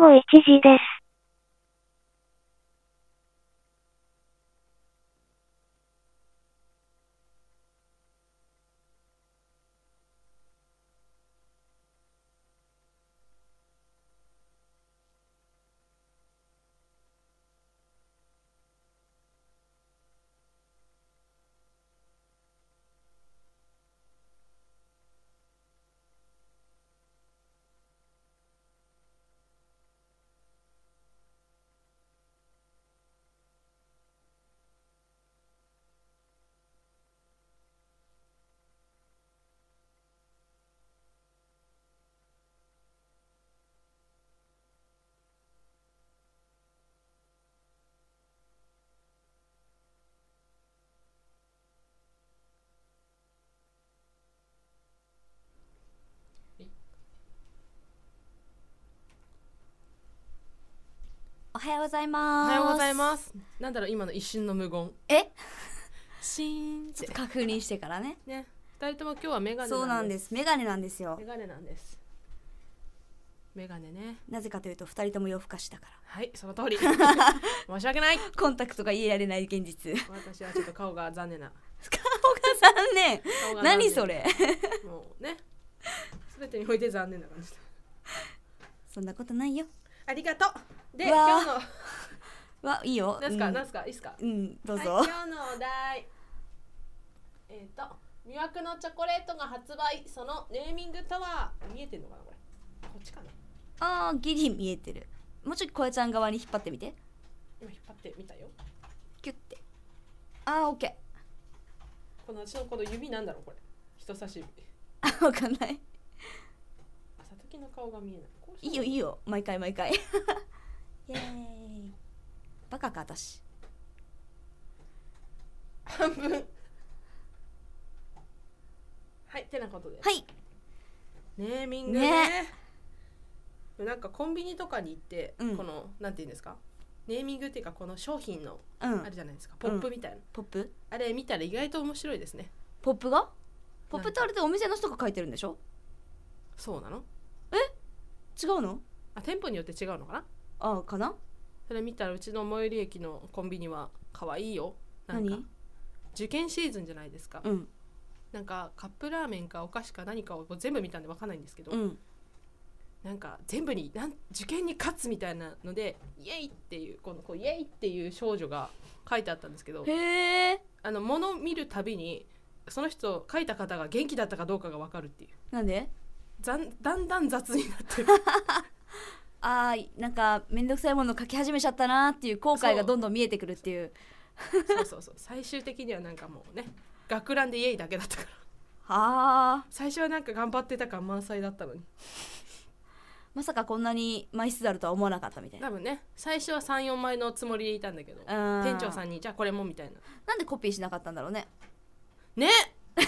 午後1時です。はようございます。おはようございます。なんだろう今の一瞬の無言。え？シーンちょっと確認してからね。ね。二人とも今日はメガネそうなんです。メガネなんですよ。メガネなんです。メガネね。なぜかというと二人とも夜更かしだから。はい、その通り。申し訳ない。コンタクトが入れられない現実。私はちょっと顔が残念な。顔が残念。残何それ。もうね。すべてにおいて残念な感じそんなことないよ。ありがとう。でう今わ日の わいいよなんすか、うん、何すかいいすかうんどうぞ、はい、今日のお題えっ、と魅惑のチョコレートが発売そのネーミングとは見えてんのかなこれこっちかなああギリ見えてるもうちょい小屋ちゃん側に引っ張ってみて今引っ張ってみたよキュッてああオッケー。この私のこの指なんだろうこれ人差し指あ わかんない朝時の顔が見えないいいよいいよ毎回毎回イエーイバカか私半分はいてなことではいネーミンなねなんかコンビニとかに行って、うんこのなんていうんですかネーミングっていうかこの商品のうあるじゃないですか、ポップみたいな、ポップあれ見たら意外と面白いですねポップがポップってあれってお店の人が書いてるんでしょそうなのえ違うのあ店舗によって違うのかなあかなそれ見たらうちの最寄り駅のコンビニは可愛いよ何受験シーズンじゃないですか、うんなんかカップラーメンかお菓子か何かを全部見たんで分かんないんですけど、うんなんか全部になん受験に勝つみたいなので「イエイ!」っていうこのこう「イエイ!」っていう少女が書いてあったんですけどへえあの物を見るたびにその人書いた方が元気だったかどうかが分かるっていうなんでざん だんだん雑になってる ああなんか面倒くさいもの書き始めちゃったなっていう後悔がどんどん見えてくるっていうそうそうそう最終的にはなんかもうね学ランでイエイだけだったからはあ最初はなんか頑張ってた感満載だったのにまさかこんなに枚数あるとは思わなかったみたいな多分ね最初は34枚のつもりでいたんだけど店長さんにじゃあこれもみたいななんでコピーしなかったんだろうねね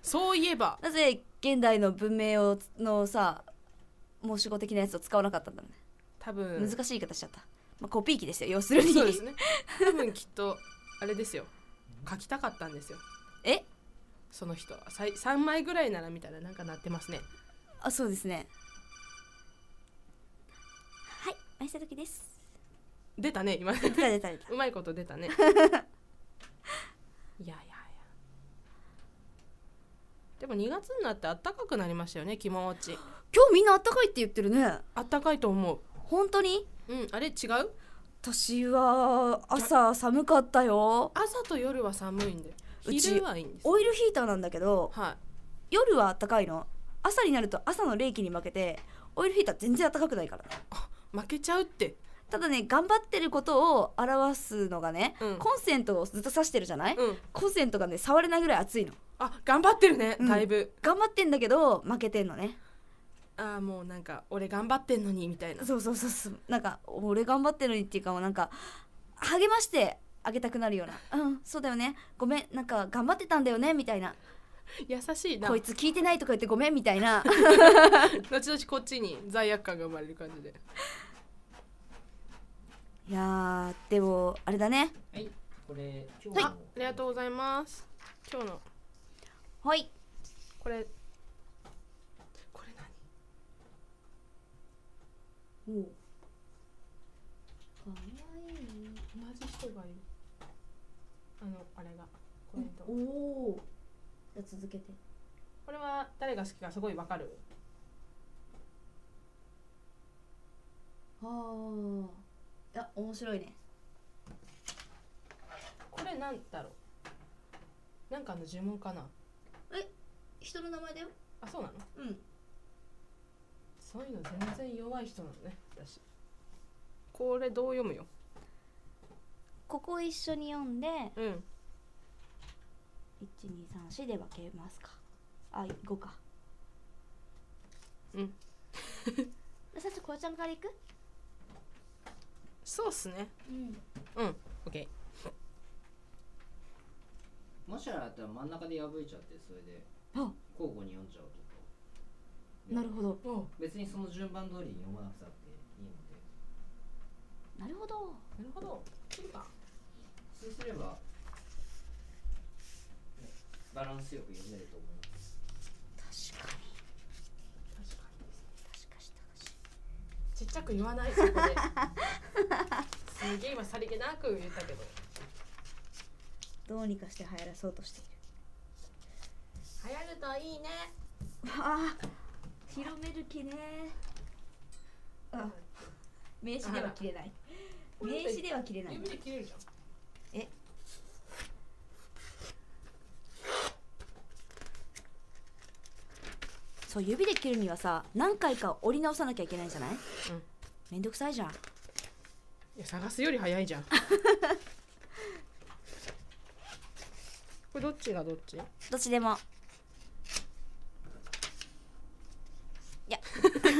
そういえばなぜ現代の文明をのさ申し子的なやつを使わなかったんだろうね多分難しい言い方しちゃった、まあ、コピー機ですよ要するにそうですね多分きっとあれですよ書きたかったんですよえその人さい3枚ぐらいならみたいななんかなってますねあそうですねはい愛した時です出たね今出た出た出たうまいこと出たね いやいやいやでも2月になって暖かくなりましたよね気持ち今日みんなあったかいって言ってるねあったかいと思う本当にうんあれ違う私は朝寒かったよ朝と夜は寒いんで昼はいいんですオイルヒーターなんだけど、はい、夜はあったかいの朝になると朝の冷気に負けてオイルヒーター全然あったかくないから負けちゃうってただね頑張ってることを表すのがね、うん、コンセントをずっと刺してるじゃない、うん、コンセントがね触れないぐらい熱いのあ頑張ってるねだいぶ、うん、頑張ってんだけど負けてんのねああもうなんか俺頑張ってんのにみたいなそうそうそうそうなんか俺頑張ってるのにっていうかもなんか励ましてあげたくなるような「うんそうだよねごめんなんか頑張ってたんだよね」みたいな優しいなこいつ聞いてないとか言ってごめんみたいな 後々こっちに罪悪感が生まれる感じでいやでもあれだねはいこれ今日はい、ありがとうございます今日のはいこれおうかわいい同じ人がいるあのあれがこれと、おおじゃ続けてこれは誰が好きかすごいわかるああいや面白いねこれなんだろうなんかの呪文かなえ人の名前だよあそうなのうんそういうの全然弱い人なのね私これどう読むよここ一緒に読んでうん1234で分けますかあ5かうん最初 こうちゃんからいくそうっすねうんうん OK もしあれだったら真ん中で破いちゃってそれであ交互に読んじゃうとなるほど別にその順番通りに読まなくたっていいのでなるほどなるほどそうかそうすれば、ね、バランスよく読めると思います確かに確かに確かし確ちっちゃく言わないそこで すげえ今さりげなく言ったけどどうにかして流行らそうとしている流行るといいねああ広める気ねう名刺では切れない名刺では切れない指で切れるじゃんえそう指で切るにはさ何回か折り直さなきゃいけないんじゃない、うん、めんどくさいじゃんいや探すより早いじゃん これどっちがどっちどっちでも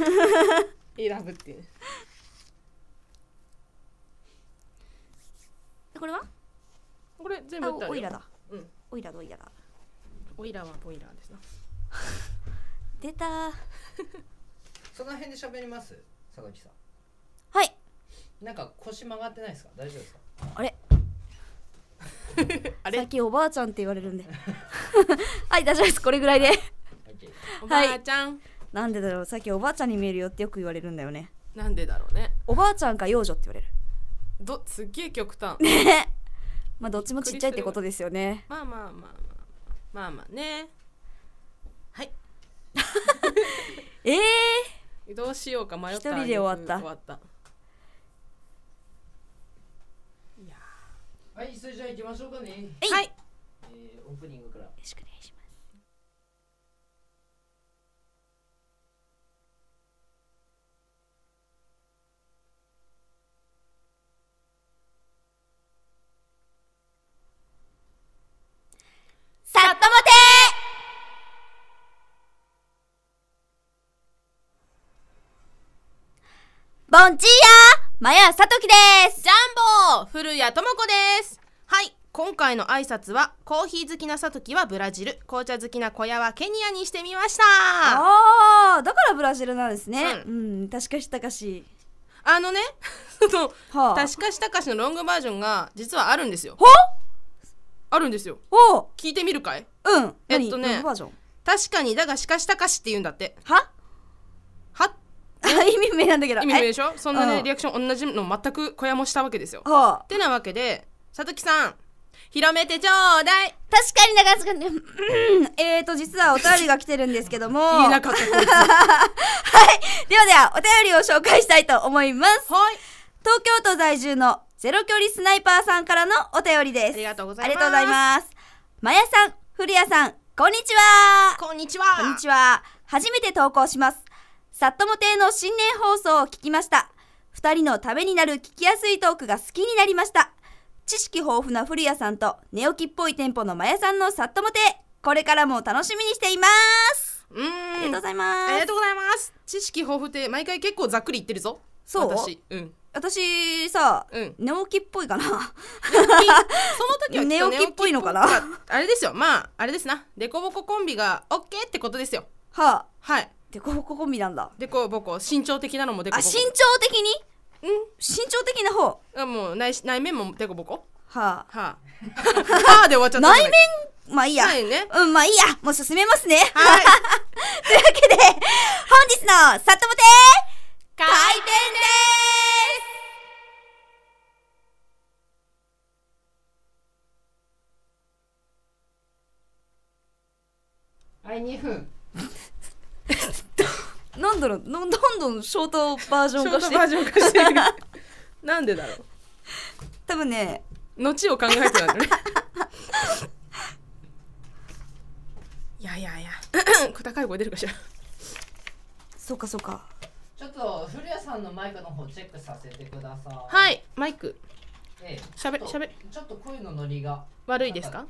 選ぶっていうこれはこれ全部ってあオイラだうんオイラのオイラだオイラはボイラーですな 出た その辺で喋ります佐々木さはいなんか腰曲がってないですか大丈夫ですかあれあれ最近おばあちゃんって言われるんではい大丈夫ですこれぐらいでおばあちゃん、なんでだろう最近おばあちゃんに見えるよってよく言われるんだよねなんでだろうねおばあちゃんか幼女って言われるどすっげえ極端ね まあどっちもちっちゃいってことですよねまあまあまあまあまあまあねはいえ えー、どうしようか迷った一人で終わった終わったいやはいそれじゃあ行きましょうかねはい、えー、オープニングからよろしくねさっともてボンチーヤまやさときですジャンボ古谷智子ですはい今回の挨拶はコーヒー好きなさときはブラジル紅茶好きな小屋はケニアにしてみましたああだからブラジルなんですねうん、うん、確かしたかしあのねたし はあ、確かしたかしのロングバージョンが実はあるんですよはあるんですよお聞いてみるかいうんえっとね確かにだがしかしたかしって言うんだってはは 意味不明なんだけど意味不明でしょそんなねリアクション同じの全く小屋もしたわけですよってなわけでさときさん広めてちょうだい確かに長すね、うん、えーと実はお便りが来てるんですけども言えなかった はいではではお便りを紹介したいと思いますはい東京都在住のゼロ距離スナイパーさんからのお便りです。ありがとうございます。ありがとうございます。まやさん、古谷さん、こんにちは。こんにちは。こんにちは。初めて投稿します。さっとも亭の新年放送を聞きました。二人のためになる聞きやすいトークが好きになりました。知識豊富な古谷さんと寝起きっぽいテンポのまやさんのさっとも亭。これからも楽しみにしています。うん。ありがとうございます。ありがとうございます。知識豊富亭、毎回結構ざっくり言ってるぞ。そう私。うん。私さ、うん、寝起きっぽいかなその時は 寝起きっぽいのかなあれですよまああれですなデコボココンビが OK ってことですよはあはいデコボココンビなんだデコボコ身長的なのもデコボコあ身長的にうん身長的な方あもう内内面もデコボコはあはあはあで終わっちゃった内面まあいいや、はいね、うんまあいいやもう進めますねはい というわけで本日の「さともて開店ですはい2分 なんだろうどんどんショートバージョン化してショートバージョン化してる なんでだろう多分ね後を考えてたんね いやいやいや 高い声出るかしらそうかそうかちょっと古谷さんのマイクの方チェックさせてくださいはいマイクええ、しゃべしゃべちょっと声のノリが悪いですか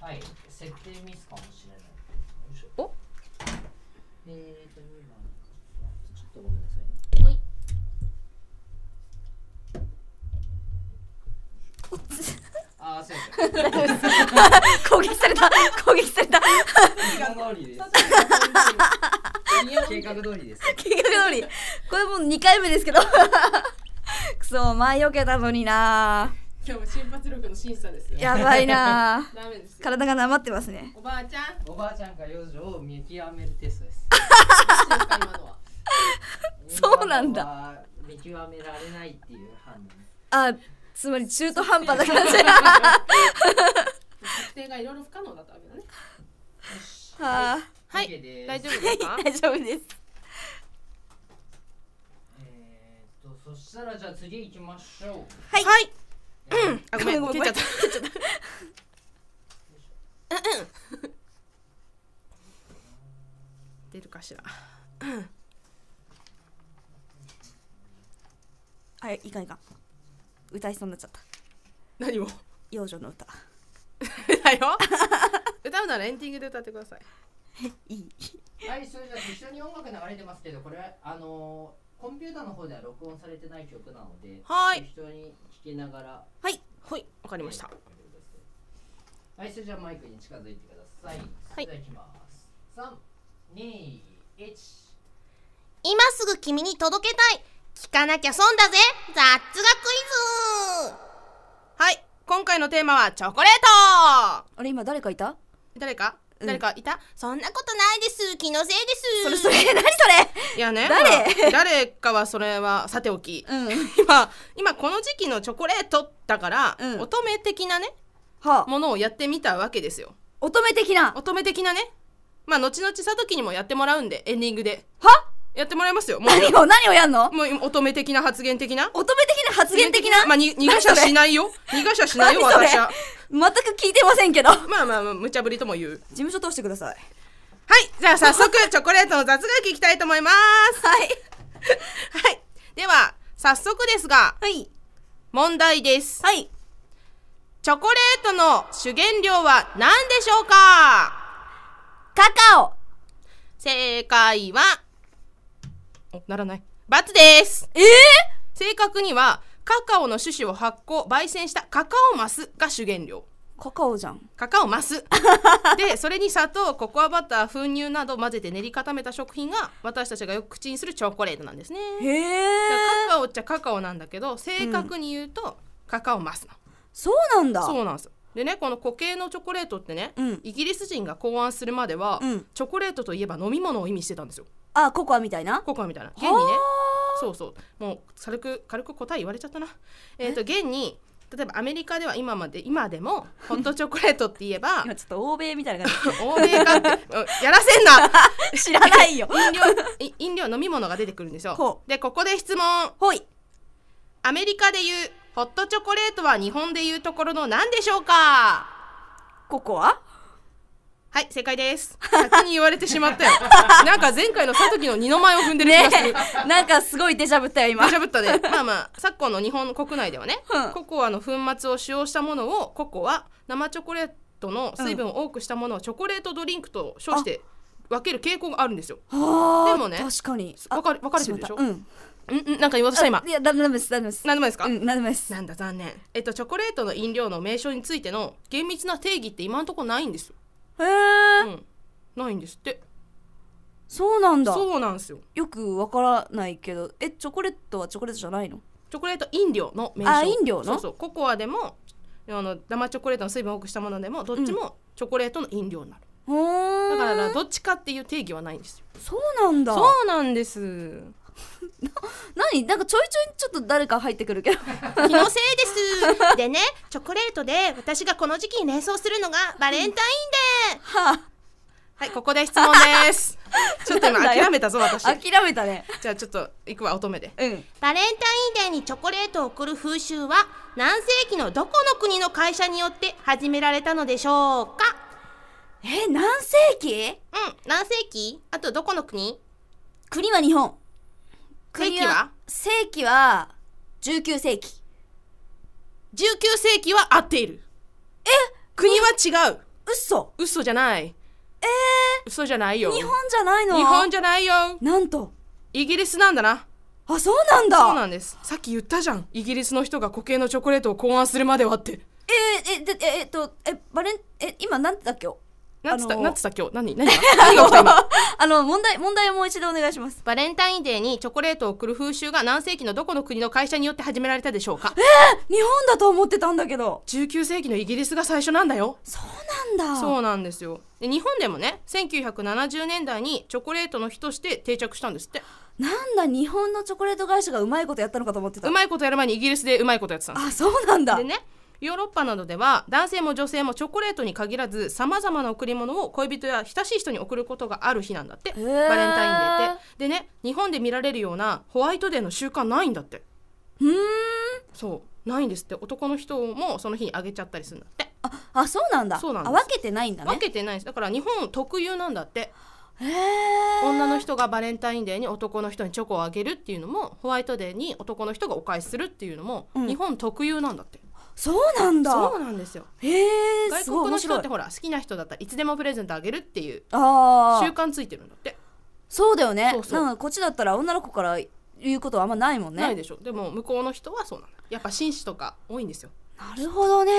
はい設定ミスかもしれないえーと、2ちょっとごめんなさい、はい。ああ、そうや。攻撃された。攻撃された。計画通りです。計画通りこれもう2回目ですけど。くそ、前よけたのにな。今日瞬発力の審査ですやばいな。体がなまってますね。おばあちゃん。おばあちゃんが幼女を見極めるテストです。そうなんだ。見極められないっていう判断。あ、つまり中途半端な感じ。特定がいろいろ不可能だったわけだね。はあ。はい、大丈夫ですか。大丈夫です。えー、と、そしたら、じゃ、あ次行きましょう。はい。はい。うん、あ、ごめん、ごめん、ちゃった。うん、うん。出るかしらあれいかんいか歌いそうになっちゃった何も幼女の歌だよ歌うならエンディングで歌ってください いいはいそれじゃ一緒に音楽流れてますけどこれあのー、コンピューターの方では録音されてない曲なのではい一緒に聴きながらはいはいわかりましたはいそれじゃあマイクに近づいてくださいはいじゃあきます3今すぐ君に届けたい聞かなきゃ損だぜ雑学クイズはい今回のテーマはチョコレートあれ今誰かいた誰か誰かいた、そんなことないです気のせいですそれそれ 何それいやね誰誰かはそれはさておき、うん今今この時期のチョコレートだから、うん乙女的なねはあものをやってみたわけですよ乙女的な乙女的なねまあ後々さときにもやってもらうんでエンディングではやってもらいますよもう何を何をやんのもう乙女的な発言的な乙女的な発言的なまあに逃がしゃしないよ逃がしゃしないよ私は全く聞いてませんけどまあまあまあ無茶ぶりとも言う事務所通してくださいはいじゃあ早速チョコレートの雑学いきたいと思いますはいはいでは早速ですがはい問題ですはいチョコレートの主原料は何でしょうかカカオ正解は、ならない。バツです。えー、正確には、カカオの種子を発酵、焙煎したカカオマスが主原料。カカオじゃんカカオマス でそれに砂糖ココアバター粉乳など混ぜて練り固めた食品が私たちがよく口にするチョコレートなんですねへえカカオっちゃカカオなんだけど正確に言うと、カカオマスな、そうなんだそうなんですでねこの固形のチョコレートってね、うん、イギリス人が考案するまでは、うん、チョコレートといえば飲み物を意味してたんですよあココアみたいなココアみたいな現にねそうそうもう軽く軽く答え言われちゃったなえっ、ー、と現に例えばアメリカでは今まで今でもホットチョコレートって言えば 今ちょっと欧米みたいな感じ 欧米かってやらせんな 知らないよ飲料飲料飲み物が出てくるんですよでここで質問ほいアメリカで言うホットチョコレートは日本でいうところの何でしょうかココアはい、正解です。先に言われてしまったよ。なんか前回のさときの二の舞を踏んでる気がする。ね、なんかすごいデジャブったよ、今。デジャブったね。まあまあ、昨今の日本国内ではね、ココアの粉末を使用したものを、ココア、生チョコレートの水分を多くしたものをチョコレートドリンクと称して、うん分ける傾向があるんですよでもね確かに分か分かれてるでしょうんなんか言おうとした今いやダメですダメです何でもですか、うん、何でもですなんだ残念えっとチョコレートの飲料の名称についての厳密な定義って今のところないんですへえ、うん、ないんですってそうなんだそうなんですよよくわからないけどえチョコレートはチョコレートじゃないのチョコレート飲料の名称あ飲料のそうココアでもあの生チョコレートの水分を多くしたものでもどっちもチョコレートの飲料になる、だからどっちかっていう定義はないんですよそうなんだそうなんです な何なんかちょいちょいちょっと誰か入ってくるけど 気のせいですでねチョコレートで私がこの時期に連想するのがバレンタインデー、ははい、ここで質問です。ちょっと今諦めたぞ、私。諦めたね。じゃあちょっと、行くわ、乙女で。うん。バレンタインデーにチョコレートを送る風習は、何世紀のどこの国の会社によって始められたのでしょうかえ何世紀うん何世紀あとどこの国国は日本国は世紀は19世紀19世紀は合っているえ国は違う嘘嘘じゃないえー、嘘じゃないよ日本じゃないの日本じゃないよなんとイギリスなんだなあそうなんだそうなんですさっき言ったじゃんイギリスの人が固形のチョコレートを考案するまではってえー、えええっとえバレンえ今なんだっけなんつた、なんつた今日、何、何が、何が起きた今。あの、問題、問題をもう一度お願いします。バレンタインデーにチョコレートを送る風習が何世紀のどこの国の会社によって始められたでしょうか。え日本だと思ってたんだけど。19世紀のイギリスが最初なんだよ。そうなんだ。そうなんですよ。で日本でもね、1970年代にチョコレートの日として定着したんですって。なんだ、日本のチョコレート会社がうまいことやったのかと思ってた。うまいことやる前にイギリスでうまいことやってたんであ、そうなんだ。でね、ヨーロッパなどでは男性も女性もチョコレートに限らずさまざまな贈り物を恋人や親しい人に贈ることがある日なんだって、バレンタインデーってでね日本で見られるようなホワイトデーの習慣ないんだってうんそうないんですって男の人もその日にあげちゃったりするんだってああそうなんだそうなんですあ分けてないんだね分けてないですだから日本特有なんだって女の人がバレンタインデーに男の人にチョコをあげるっていうのもホワイトデーに男の人がお返しするっていうのも、日本特有なんだってそうなんだそうなんですよへえ外国の人ってほら好きな人だったらいつでもプレゼントあげるっていう習慣ついてるんだってそうだよねなんかこっちだったら女の子から言うことはあんまないもんねないでしょでも向こうの人はそうなのやっぱ紳士とか多いんですよなるほどね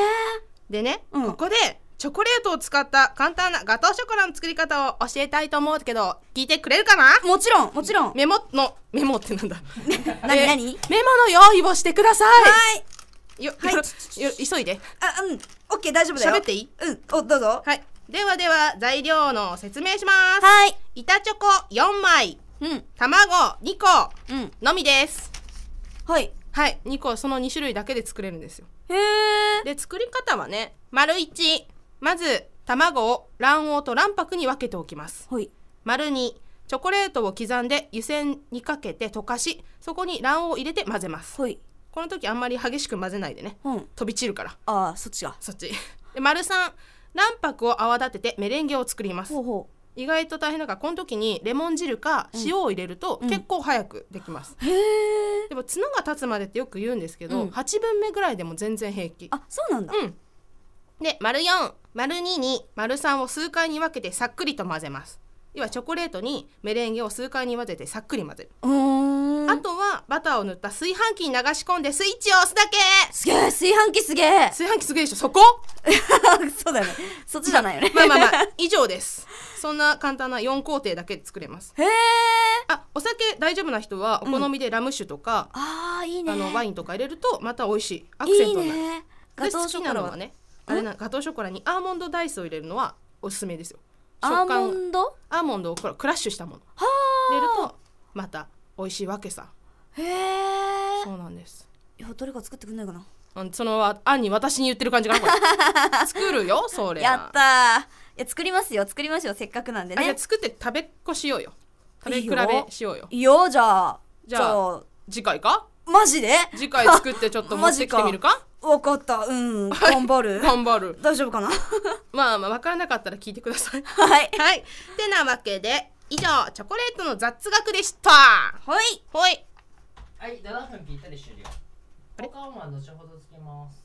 でね、うん、ここでチョコレートを使った簡単なガトーショコラの作り方を教えたいと思うけど聞いてくれるかなもちろんもちろんメモのメモってなんだ何 何、えー、メモの用意をしてくださいはいよ、はい、よ急いであうんオッケー大丈夫だよ喋っていいうんおどうぞはいではでは材料の説明しますはい板チョコ4枚うん卵2個うんのみですはいはい2個その2種類だけで作れるんですよへえで作り方はね丸1まず卵を卵黄と卵白に分けておきますはい丸2チョコレートを刻んで湯煎にかけて溶かしそこに卵黄を入れて混ぜますはいこの時あんまり激しく混ぜないでね、うん、飛び散るからああそっちがそっちで丸三卵白を泡立ててメレンゲを作ります意外と大変だからこの時にレモン汁か塩を入れると結構早くできます、うんうん、でも角が立つまでってよく言うんですけど、うん、8分目ぐらいでも全然平気あそうなんだ、うん、で丸4丸2に丸3を数回に分けてさっくりと混ぜます要はチョコレートにメレンゲを数回に混ぜてさっくり混ぜるあとはバターを塗った炊飯器に流し込んでスイッチを押すだけすげえ炊飯器すげえ炊飯器すげえでしょそこ そうだねそっちじゃないよねまあまあまあ以上ですそんな簡単な4工程だけで作れますへえあお酒大丈夫な人はお好みでラム酒とか、うん、ああいいねあのワインとか入れるとまた美味しいアクセントになるいいねガトーショコラはねあれなガトーショコラにアーモンドダイスを入れるのはおすすめですよアーモンドアーモンドをクラッシュしたもの入れるとまた美味しいわけさへえそうなんですいや誰か作ってくんないかなそのあんに私に言ってる感じかな 作るよそれやったいや作りますよ作りましょうせっかくなんでねいや作って食べっこしようよ食べ比べしようよいいよじゃあじゃあ次回かマジで次回作ってちょっと持ってきてみるか分かったうん頑張る 頑張る大丈夫かな まあまあ分からなかったら聞いてくださいはい、はい、てなわけで以上チョコレートの雑学でしたはいはいはい7分ぴったり終了効果音は後ほどつけます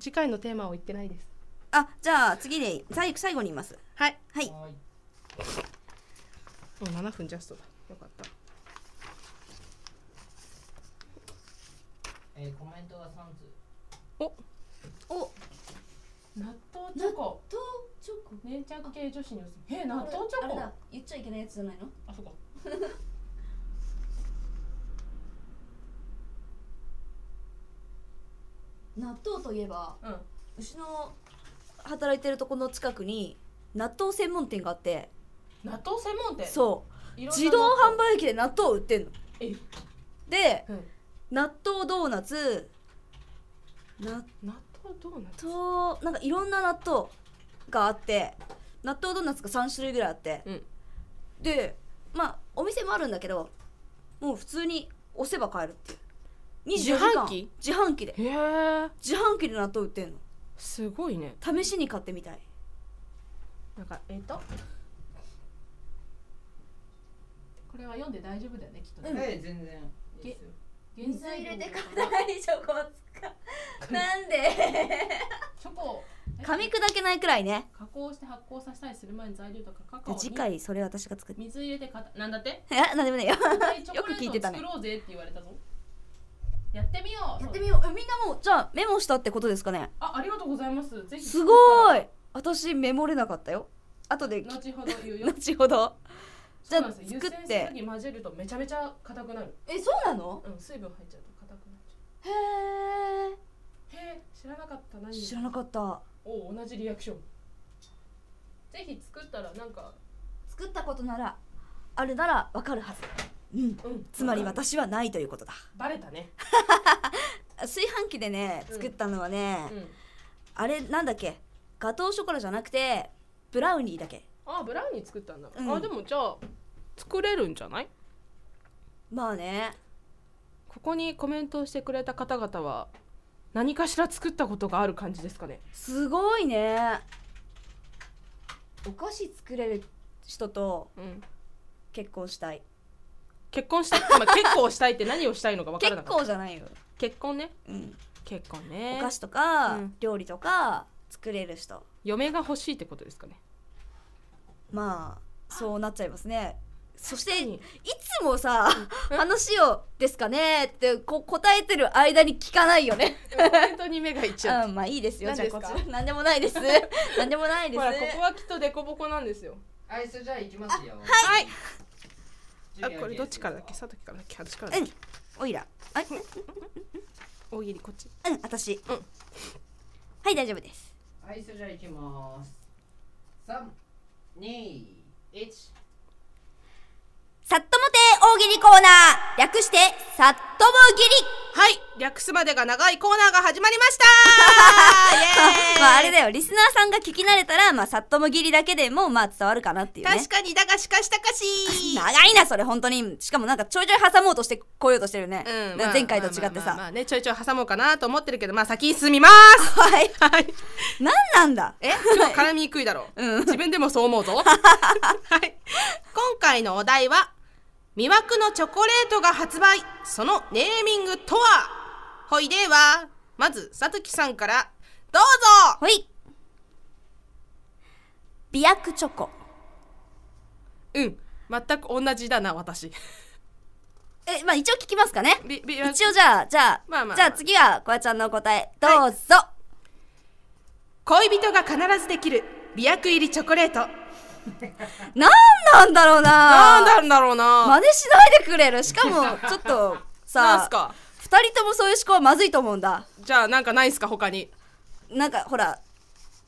次回のテーマを言ってないですあじゃあ次で最後に言いますはいはいもう7分ジャストだよかったえー、コメントが3つおお納豆チョコ納豆チョコ粘着系女子におすすめえ納豆チョコあれだ言っちゃいけないやつじゃないのあそっ納豆といえば、うん、うちの働いてるとこの近くに納豆専門店があって納豆専門店そう自動販売機で納豆売ってんので、うん、納豆ドーナツ納豆ドーナツなんかいろんな納豆があって納豆ドーナツが3種類ぐらいあって、うんでまあお店もあるんだけどもう普通に押せば買えるっていう2時間自販機自販機でへえ自販機で納豆売ってんのすごいね試しに買ってみたいなんかえっ、とこれは読んで大丈夫だよねきっとね、は全然いいですよ水入れて体いチョコを使う なんでチョコ噛み砕けないくらいね加工して発酵させたりする前に材料とかカカオ次回それ私が作る水入れてかたなんだってえなんでもないよよく聞いてたね作ろうぜって言われたぞやってみようやってみようえみんなもじゃあメモしたってことですかねあありがとうございますぜひすごい私メモれなかったよ後で後ほど言うよ 後ほどじゃあ作って湯混ぜるとめちゃめちゃ硬くなるえそうなのうん水分入っちゃうと硬くなっちゃうへえへえ知らなかった何知らなかったお同じリアクションぜひ作ったらなんか作ったことならあるならわかるはずうん、うん、つまり私はないということだバレたね 炊飯器でね作ったのはね、うんうん、あれなんだっけガトーショコラじゃなくてブラウニーだけああブラウニー作ったんだ、うん、あでもじゃあ作れるんじゃないまあねここにコメントしてくれた方々は何かしら作ったことがある感じですかねすごいねお菓子作れる人と結婚したい、結婚したい、結婚したいって何をしたいのか分からなかったじゃないよ、結婚ねうん、結婚ねお菓子とか、料理とか作れる人嫁が欲しいってことですかねまあそうなっちゃいますねそしていつもさ「話をですかね?」ってこ答えてる間に聞かないよね本当に目がいっちゃう、うん、まあいいですよじゃあこっちんでもないですん でもないですほらここはきっとデコボコなんですよはいそれじゃあ行きますよはい、はい、あこれどっちからだっけからだっけからだっけ、うん、おいらあ大喜利こっちうん私、うん、はい大丈夫ですはいそれじゃあきます321さっともて大喜利コーナー略して、さっともぎりはい略すまでが長いコーナーが始まりました まああれだよ、リスナーさんが聞き慣れたら、まあさっともぎりだけでも、まあ伝わるかなっていうね。確かに、だがしかしたかし長いな、それ本当に。しかもなんかちょいちょい挟もうとして来ようとしてるね。うん。前回と違ってさ。まあ、まあまあね、ちょいちょい挟もうかなと思ってるけど、まあ先に進みます はい。はい。何なんだえ今日絡みにくいだろう。うん。自分でもそう思うぞ。はい。今回のお題は、魅惑のチョコレートが発売そのネーミングとはほいではまずさつきさんからどうぞほい美薬チョコうん全く同じだな私 えまあ一応聞きますかね一応じゃあじゃあ、まあまあまあ、じゃあ次はこやちゃんの答えどうぞ、はい、恋人が必ずできる美薬入りチョコレート 何なんだろうな何なんだろうな真似しないでくれるしかも ちょっとさあ2人ともそういう思考はまずいと思うんだじゃあなんかないっすか他になんかほら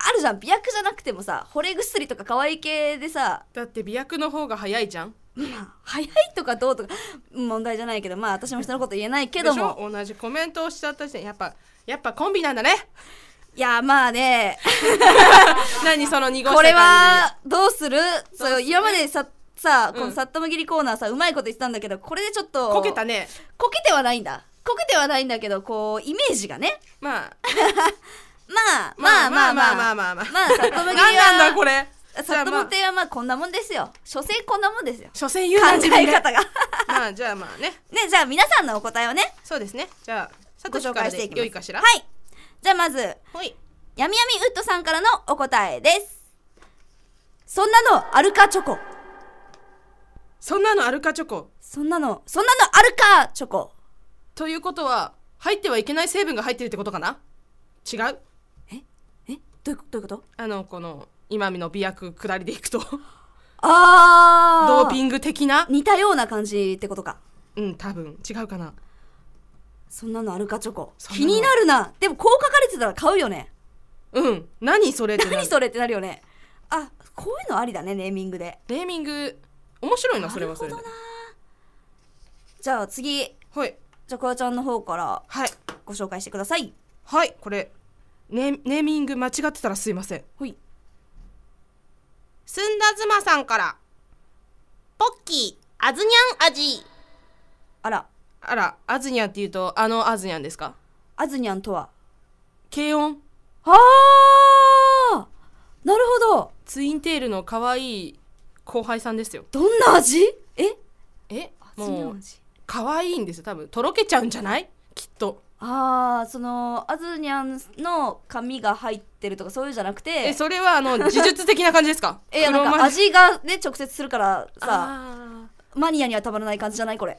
あるじゃん美薬じゃなくてもさ惚れ薬とか可愛い系でさだって美薬の方が早いじゃんまあ早いとかどうとか問題じゃないけどまあ私も人のこと言えないけども同じコメントをしちゃった時点やっぱやっぱコンビなんだねいやまあね 何その濁しこれはどうするそう今までささこのさっとむぎりコーナーさうまいこと言ってたんだけどこれでちょっとこけたねこけてはないんだこけてはないんだけどこうイメージがねまあ まあまあまあまあまあまあまあまあさっとむぎりはなんだこれさっとむ亭はまあこんなもんですよ所詮こんなもんですよ所詮言うな考え方が まあじゃあまあねねじゃあ皆さんのお答えをねそうですねじゃあご紹介していきます良いかしらはいじゃあまず、はい、やみやみウッドさんからのお答えです。そんなのアルカチョコ。そんなのアルカチョコ。そんなの、そんなのアルカチョコ。ということは、入ってはいけない成分が入ってるってことかな違う。ええどういうことあの、この、今見の美薬下りでいくとああドーピング的な似たような感じってことか。うん、多分。違うかな。そんなのあるかチョコ気になるなでもこう書かれてたら買うよねうん何それって何それってなるよねあこういうのありだねネーミングでネーミング面白いなそれはそれなるほどなじゃあ次はいじゃこやちゃんの方からはいご紹介してくださいはいこれネネーミング間違ってたらすいませんはいすんだずまさんからポッキーあずにゃん味あらあら、アズニャンっていうと、あのアズニャンですかアズニャンとは軽音ああなるほどツインテールの可愛い後輩さんですよ。どんな味ええもう、可愛いんですよ、多分。とろけちゃうんじゃないきっと。ああそのアズニャンの髪が入ってるとかそういうじゃなくてえそれはあの技術的な感じですか えなんか味がね直接するからさマニアにはたまらない感じじゃないこれ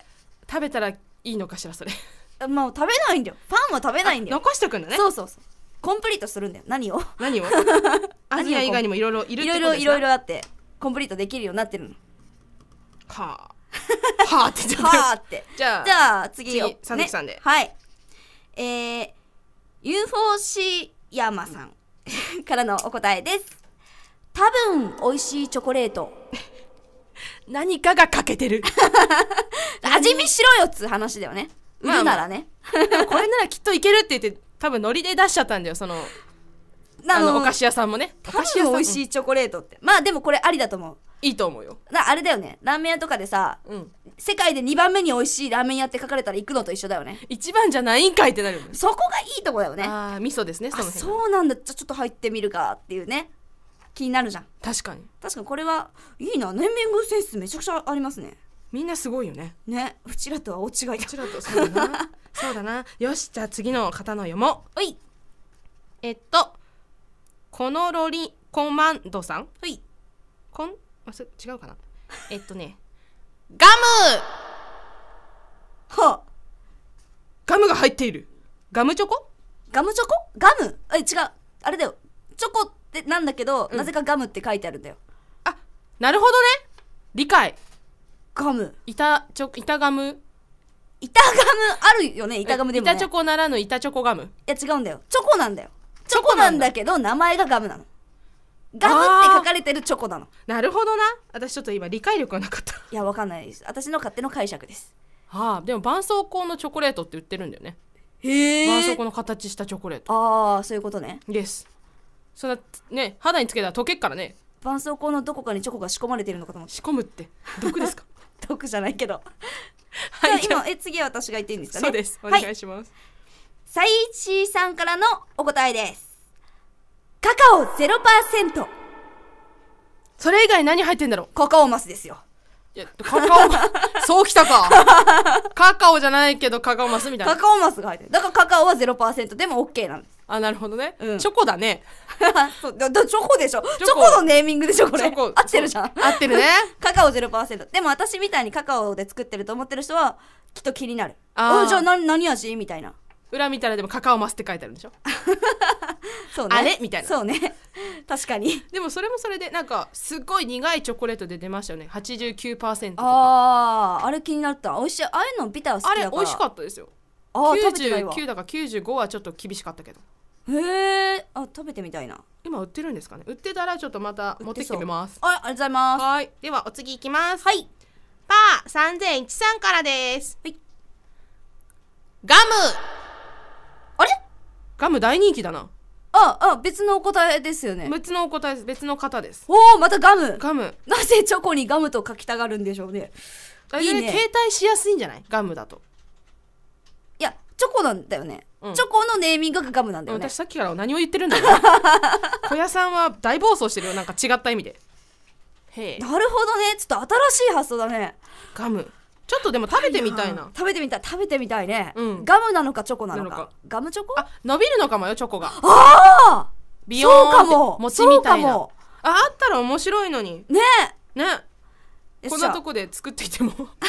食べたらいいのかしらそれ まあ食べないんだよパンは食べないんだよ残しとくんだねそうそうそうコンプリートするんだよ何を何をアジア以外にもいろいろいるってことですいろいろあってコンプリートできるようになってるのはあはあってじゃ はあってじゃあじゃあ次よさぬさんで、ね、はいえー、UFO シヤマさんからのお答えです多分美味しいチョコレート何かが欠けてる。味見しろよっつう話だよね。ま売るならね。でもこれならきっといけるって言って、多分ノリで出しちゃったんだよ、その、あの、お菓子屋さんもね。お菓子屋さん。美味しいチョコレートって。まあでもこれありだと思う。いいと思うよ。な、あれだよね。ラーメン屋とかでさ、うん、世界で2番目に美味しいラーメン屋って書かれたら行くのと一緒だよね。一番じゃないんかいってなる、ね、そこがいいとこだよね。ああ、味噌ですね、その辺。そうなんだ。じゃちょっと入ってみるかっていうね。気になるじゃん確かに確かにこれはいいな年齢分ングセンスめちゃくちゃありますねみんなすごいよねねうちらとは大違いうちらとそうだな そうだなよしじゃあ次の方の読もういえっとこのロリコマンドさんはいこんあそ違うかなえっとねガムはガムが入っているガムチョコガムチョコガムえ違うあれだよチョコでなんだけど、なぜかガムって書いてあるんだよあなるほどね理解ガム板ちょ板ガム板ガムあるよね板ガムでもね板チョコならぬ板チョコガムいや違うんだよチョコなんだよチョコなんだけど名前がガムなのガムって書かれてるチョコなのなるほどな私ちょっと今理解力がなかったいやわかんないです私の勝手の解釈ですはあでも絆創膏のチョコレートって売ってるんだよねへえ絆創膏の形したチョコレートああそういうことねですそんなね肌につけたら溶けっからね絆創膏のどこかにチョコが仕込まれてるのかと思って仕込むって毒ですか 毒じゃないけど はい、今え次は私が言っていいんですかねそうですお願いします、はい、サイさんからのお答えですカカオゼロパーセントそれ以外何入ってんだろうカカオマスですよいやカカオ そうきたかカカオじゃないけどカカオマスみたいなカカオマスが入ってるだからカカオは0%でも OK なのあなるほどね、うんチョコだね そうだチョコでしょチョチョコのネーミングでしょこれチョコ合ってるじゃん合ってるね カカオ0%でも私みたいにカカオで作ってると思ってる人はきっと気になるあじゃあ何何味みたいな裏見たらでもカカオマスって書いてあるんでしょ そうねあれみたいなそうね確かにでもそれもそれでなんかすごい苦いチョコレートで出ましたよね89%とかああああれ気になった美味しいああいうのビター好きだかられ美味しかったですよああ食べ99だから95はちょっと厳しかったけどへえあ食べてみたいな今売ってるんですかね売ってたらちょっとまた持ってきてみますはい、ありがとうございますはいではお次いきますはいパー3013からですはいガムあれガム大人気だなああ別のお答えですよね別のお答え別の方ですおおまたガムガムなぜチョコにガムと書きたがるんでしょうねいいね携帯しやすいんじゃないガムだといやチョコなんだよねチョコのネーミングがガムなんだよね私さっきから何を言ってるんだろう 小屋さんは大暴走してるよなんか違った意味でへえなるほどねちょっと新しい発想だねガムちょっとでも食べてみたいな食べてみたい食べてみたいね、うんガムなのかチョコなのかなのかガムチョコあ伸びるのかもよチョコがあビヨーンそうかも餅みたいなああったら面白いのにねねこんなとこで作っていても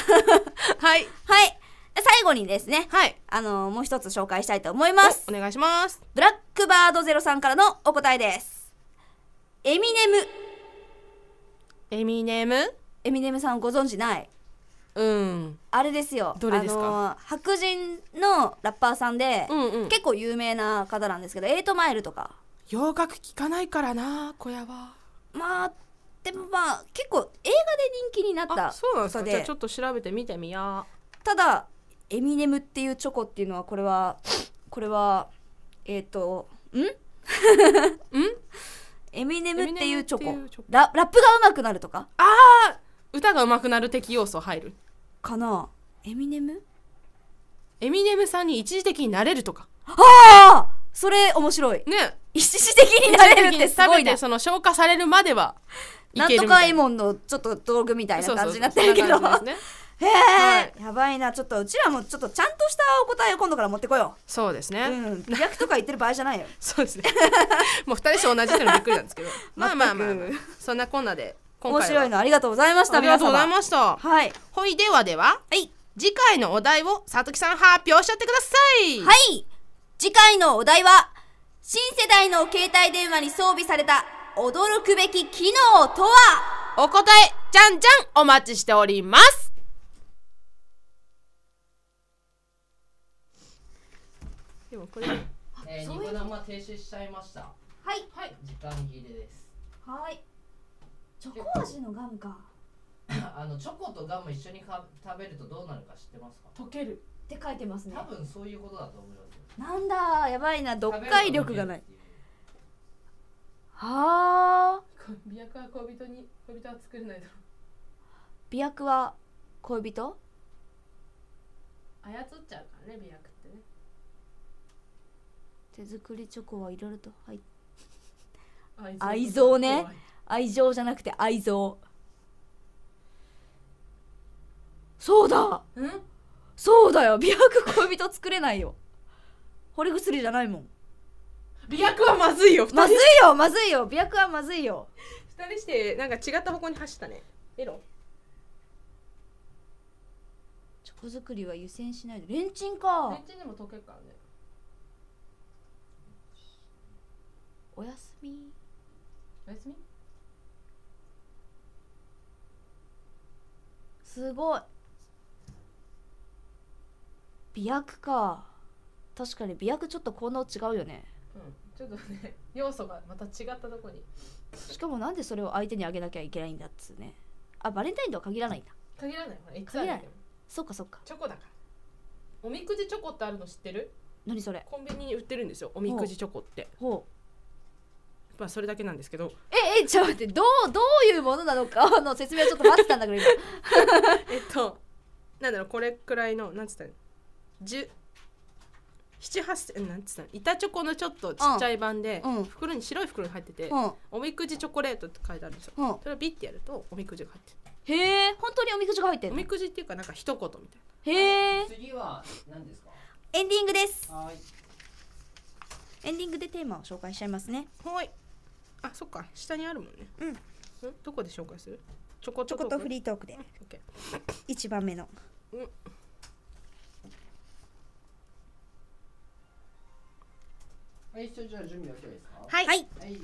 はいはい最後にですね、はい、あのもう一つ紹介したいと思いますお願いしますブラックバードゼロさんからのお答えですエミネムエミネムエミネムさんご存知ないうんあれですよどれですか白人のラッパーさんで、うんうん、結構有名な方なんですけど8マイルとか洋楽聞かないからな小屋はまあでもまあ結構映画で人気になったそうなんですかじゃあちょっと調べてみてみやただエミネムっていうチョコっていうのはこれはこれはえっ、ー、と んんエミネムっていうチョコララップが上手くなるとかああ歌が上手くなる的要素入るかなエミネムエミネムさんに一時的になれるとかああそれ面白いね一時的になれるってすごいなその消化されるまではなんとかエモンのちょっと道具みたいな感じになってるけどそうそうそうへえ、はい、やばいなちょっとうちらもちょっとちゃんとしたお答えを今度から持ってこようそうですね、うん、逆とか言ってる場合じゃないよ そうですねもう二人と同じってのびっくりなんですけど まあまあまあ、まあ、そんなこんなで面白いのありがとうございましたありがとうございましたはいほいではでははい次回のお題をさときさん発表しちゃってくださいはい次回のお題は新世代の携帯電話に装備された驚くべき機能とはお答えじゃんじゃんお待ちしておりますでもこれ、えー、肉生停止しちゃいました。はい。はい。時間切れです。はい。チョコ味のガムか。あのチョコとガム一緒にか食べるとどうなるか知ってますか。溶ける。って書いてますね。多分そういうことだと思います。なんだやばいな読解力がない。はあ。美薬は恋人に恋人は作れないだろう。美薬は恋人？操っちゃうからね美薬。手作りチョコはいろいろとはい愛情ね愛情じゃなくて愛情そうだそうだよ美白恋人作れないよ惚れ薬じゃないもん美白はまずいよまずいよまずいよ美白はまずいよ二人してなんか違った方向に走ったねエロチョコ作りは湯煎しないでレンチンかレンチンでも溶けるからねおやすみおやすみすごい美薬か確かに美薬ちょっと効能違うよねうんちょっとね 要素がまた違ったとこにしかもなんでそれを相手にあげなきゃいけないんだっつうねあバレンタインとは限らないんだ限らないほらいつ限らないそっかそっかチョコだからおみくじチョコってあるの知ってる何それコンビニに売ってるんですよおみくじチョコってほうまあ、それだけなんですけどええちょっと待ってどうどういうものなのかの説明をちょっと待ってたんだけど今 えっとなんだろうこれくらいのなんつったの78なんつったの板チョコのちょっとちっちゃい版で、うん袋に白い袋に入ってて、うんおみくじチョコレートって書いてあるんですよ、うんそれをビッてやるとおみくじが入ってるへえ本当におみくじが入っておるのみくじっていうかなんか一言みたいへえ次は何ですかエンディングですはいエンディングでテーマを紹介しちゃいますねはいあそっか下にあるもんねうんどこで紹介するちょこちとフリートークでオッケ番目のうんはい、じゃあ準備はですか。はいはいはい、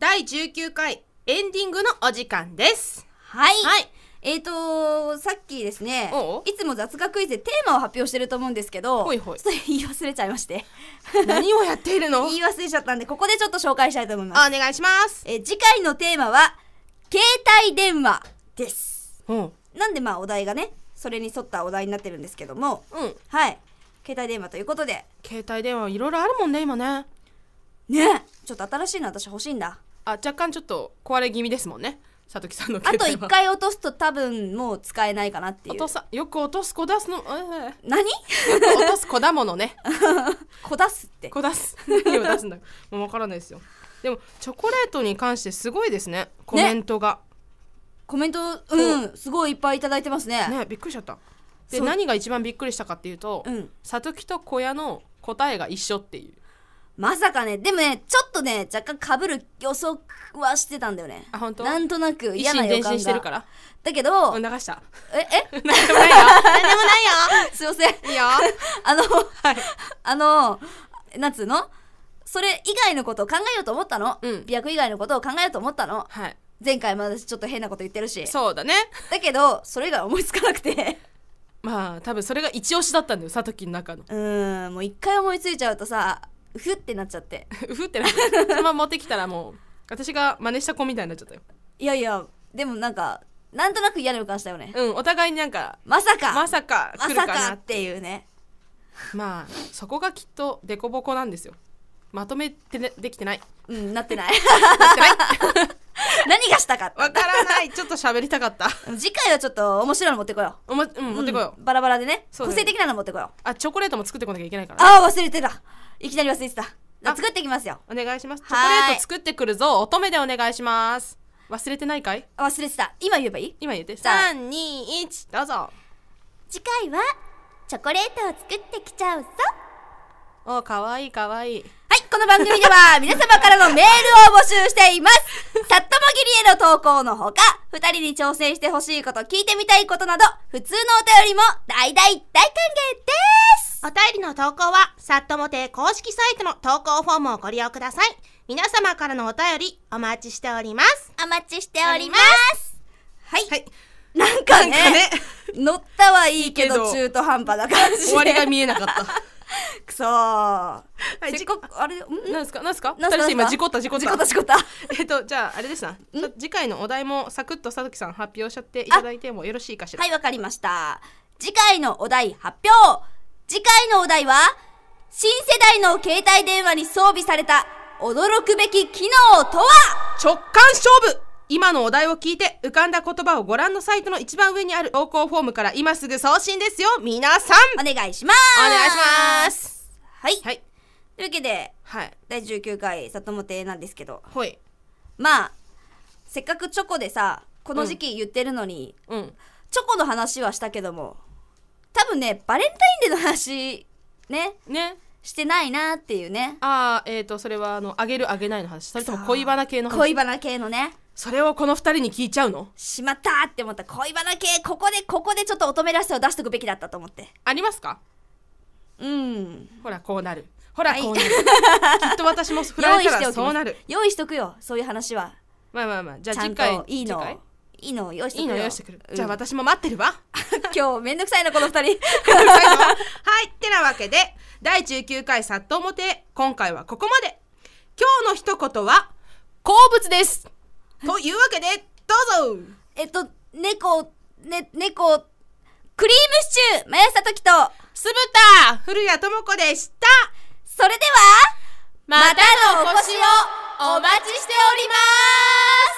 第19回エンディングのお時間です。はい。はい。えーとさっきですねいつも雑学クイズでテーマを発表してると思うんですけどほいほい言い忘れちゃいまして何をやっているの言い忘れちゃったんでここでちょっと紹介したいと思いますお願いします。えー次回のテーマは携帯電話ですうん。なんでまあお題がねそれに沿ったお題になってるんですけどもはい携帯電話ということで携帯電話いろいろあるもんね、今ね。ねちょっと新しいの私欲しいんだあ若干ちょっと壊れ気味ですもんねさときさんのあと1回落とすと多分もう使えないかなっていうよく落とすこ出すの、えー、何落とすこだものねこ 出すって子出す何を出すんだもう分からないですよでもチョコレートに関してすごいですねコメントが、ね、コメントうんすごいいっぱい頂いてますねねびっくりしちゃったで何が一番びっくりしたかっていうと、うん、さときと小屋の答えが一緒っていうまさかね、でもね、ちょっとね、若干被る予測はしてたんだよね。あ、本当。なんとなく嫌な予感してるから。だけど、流した。え、え何 でもないよ。何でもないよ。すいません。いいよ。あの、はい、あの、なんつうのそれ以外のことを考えようと思ったの。うん。美薬以外のことを考えようと思ったの。はい。前回も私ちょっと変なこと言ってるし。そうだね。だけど、それ以外思いつかなくて。まあ、多分それが一押しだったんだよ、さときの中の。うん、もう一回思いついちゃうとさ、うふってなっちゃってう ふってなっちゃってま持ってきたらもう私が真似した子みたいになっちゃったよいやいやでもなんかなんとなく嫌な予感したよねうんお互いになんかまさかまさか来るかさなかっていうねまあそこがきっと凸凹なんですよまとめて、ね、できてないうんなってないなってない 何がしたかわからないちょっと喋りたかった次回はちょっと面白いの持ってこようおも、うん、持ってこよう、バラバラでね、個性的なの持ってこようあチョコレートも作ってこなきゃいけないからああ忘れてたいきなり忘れてた作っていきますよお願いしますチョコレート作ってくるぞ乙女でお願いします忘れてないかい忘れてた今言えばいい今言って三二一どうぞ次回はチョコレートを作ってきちゃうぞおかわいいかわいいはい、この番組では皆様からのメールを募集しています。さっともぎりへの投稿のほか、二人に挑戦してほしいこと、聞いてみたいことなど、普通のお便りも大大大歓迎ですお便りの投稿は、さっともて公式サイトの投稿フォームをご利用ください。皆様からのお便り、お待ちしております。お待ちしております。はい。はいなんかね、乗ったはいいけど、中途半端な感じ。終わりが見えなかった。くそー。はい、事故、あれ、んなんですか、なんですか。なすかし今事故った、事故った。事故った故った えっと、じゃあ、あれですな。次回のお題もサクッとさときさん発表しちゃっていただいてもよろしいかしら。はい、わかりました。次回のお題発表次回のお題は、新世代の携帯電話に装備された驚くべき機能とは直感勝負。今のお題を聞いて浮かんだ言葉をご覧のサイトの一番上にある投稿フォームから今すぐ送信ですよ皆さんお願いしますお願いしますはい、はいというわけではい第19回里本亭なんですけどはいまあせっかくチョコでさこの時期言ってるのに、うんチョコの話はしたけども多分ねバレンタインデーの話ねねしてないなっていうねああえっ、ー、とそれはあのあげるあげないの話それとも恋バナ系の話恋バナ系のねそれをこの二人に聞いちゃうのしまったって思った恋バナ系ここでここでちょっと乙女らしさを出しとくべきだったと思ってありますかうんほらこうなるほら、こうなる きっと私も振られたらそうなる用意しとくよそういう話はまあまあまあじゃあ次回いいのいいの用意してくるいいしてくる、じゃあ私も待ってるわ 今日めんどくさいなこの二人はいってなわけで第十九回さっと表今回はここまで今日の一言は好物ですというわけでどうぞえっと猫ね猫クリームシチュー、まやさときと、酢豚、古谷智子でした。それでは、またのお越しをお待ちしております